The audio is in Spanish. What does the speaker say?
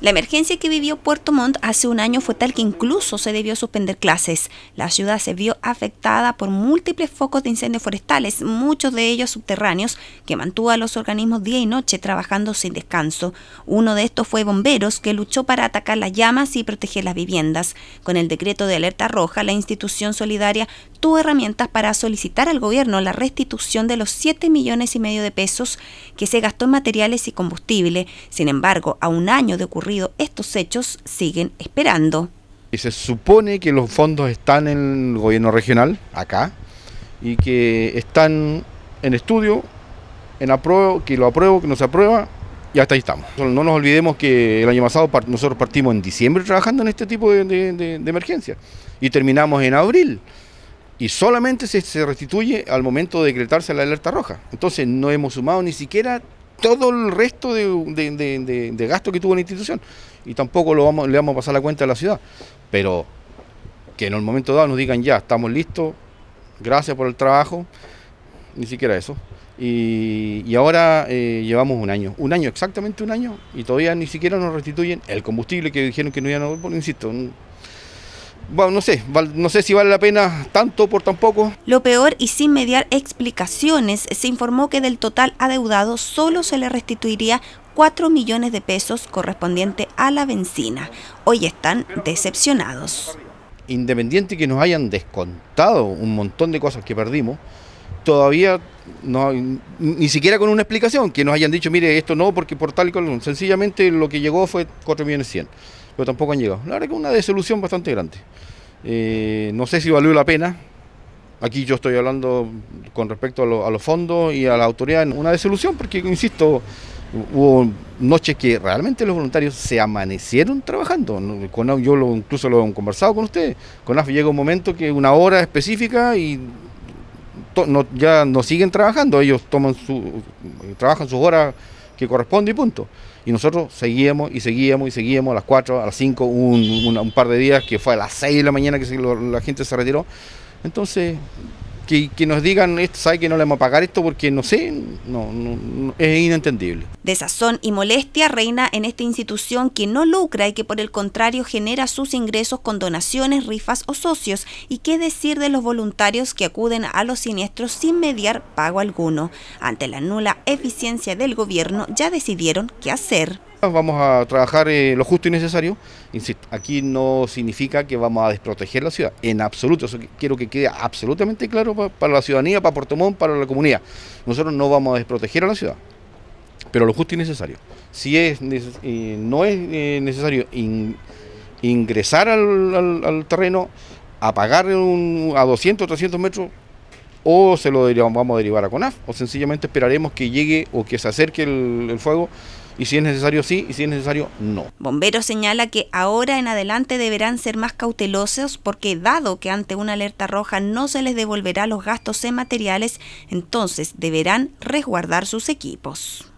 La emergencia que vivió Puerto Montt hace un año fue tal que incluso se debió suspender clases. La ciudad se vio afectada por múltiples focos de incendios forestales, muchos de ellos subterráneos, que mantuvo a los organismos día y noche trabajando sin descanso. Uno de estos fue bomberos, que luchó para atacar las llamas y proteger las viviendas. Con el decreto de alerta roja, la institución solidaria tuvo herramientas para solicitar al gobierno la restitución de los 7 millones y medio de pesos que se gastó en materiales y combustible. Sin embargo, a un año de estos hechos siguen esperando. Y se supone que los fondos están en el gobierno regional, acá, y que están en estudio, en apruebo, que lo apruebo, que no se aprueba, y hasta ahí estamos. No nos olvidemos que el año pasado nosotros partimos en diciembre trabajando en este tipo de, de, emergencia y terminamos en abril. Y solamente se, se restituye al momento de decretarse la alerta roja. Entonces no hemos sumado ni siquiera todo el resto de, gasto que tuvo la institución. Y tampoco lo vamos, le vamos a pasar la cuenta a la ciudad. Pero que en el momento dado nos digan ya, estamos listos, gracias por el trabajo, ni siquiera eso. Y, y ahora eh, llevamos un año, un año, exactamente un año, y todavía ni siquiera nos restituyen el combustible que dijeron que no iban a... Insisto, bueno, no sé, no sé si vale la pena tanto por tan poco. Lo peor y sin mediar explicaciones, se informó que del total adeudado solo se le restituiría 4 millones de pesos correspondiente a la benzina. Hoy están decepcionados. Independiente que nos hayan descontado un montón de cosas que perdimos, todavía ni siquiera con una explicación, que nos hayan dicho, mire, esto no, porque por tal y cual, sencillamente lo que llegó fue 4 millones 100 pero tampoco han llegado. La verdad que es una desilusión bastante grande. Eh, no sé si valió la pena. Aquí yo estoy hablando con respecto a, los fondos y a la autoridad. Una desilusión porque, insisto, hubo noches que realmente los voluntarios se amanecieron trabajando. Con, yo lo, incluso lo he conversado con ustedes. Con AF llega un momento que una hora específica y ya no siguen trabajando. Ellos toman su, trabajan sus horas que corresponde y punto. Y nosotros seguíamos y seguíamos y seguíamos a las 4, a las 5, un, par de días que fue a las 6 de la mañana que la gente se retiró. Entonces, que, nos digan, sabe que no le vamos a pagar esto porque no sé, no, es inentendible. Desazón y molestia reina en esta institución que no lucra y que por el contrario genera sus ingresos con donaciones, rifas o socios. ¿Y qué decir de los voluntarios que acuden a los siniestros sin mediar pago alguno? Ante la nula eficiencia del gobierno ya decidieron qué hacer. Vamos a trabajar eh, lo justo y necesario. Insisto, aquí no significa que vamos a desproteger la ciudad, en absoluto. quiero que quede absolutamente claro para, la ciudadanía, para Portomón, para la comunidad. Nosotros no vamos a desproteger a la ciudad, pero lo justo y necesario. Si es, eh, no es eh, necesario ingresar al, terreno, apagar a 200, 300 metros, o se lo vamos a derivar a CONAF, o sencillamente esperaremos que llegue o que se acerque el fuego y si es necesario sí y si es necesario no. Bomberos señala que ahora en adelante deberán ser más cautelosos porque dado que ante una alerta roja no se les devolverá los gastos en materiales, entonces deberán resguardar sus equipos.